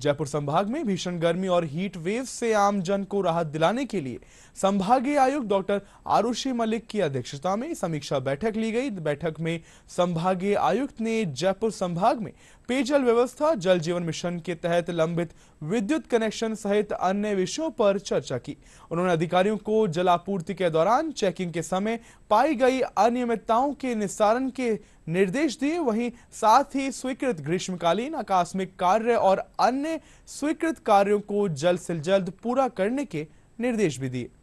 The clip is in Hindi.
जयपुर संभाग में भीषण गर्मी और हीट वेव से आम जन को राहत दिलाने के लिए संभागीय आयुक्त डॉक्टर आरुषि मलिक की अध्यक्षता में समीक्षा बैठक ली गई बैठक में संभागीय आयुक्त ने जयपुर संभाग में पेयजल व्यवस्था जल जीवन मिशन के तहत लंबित विद्युत कनेक्शन सहित अन्य विषयों पर चर्चा की उन्होंने अधिकारियों को जल आपूर्ति के दौरान चेकिंग के समय पाई गई अनियमितताओं के निस्तारण के निर्देश दिए वहीं साथ ही स्वीकृत ग्रीष्मकालीन आकस्मिक कार्य और अन्य ने स्वीकृत कार्यों को जल्द से जल्द पूरा करने के निर्देश भी दिए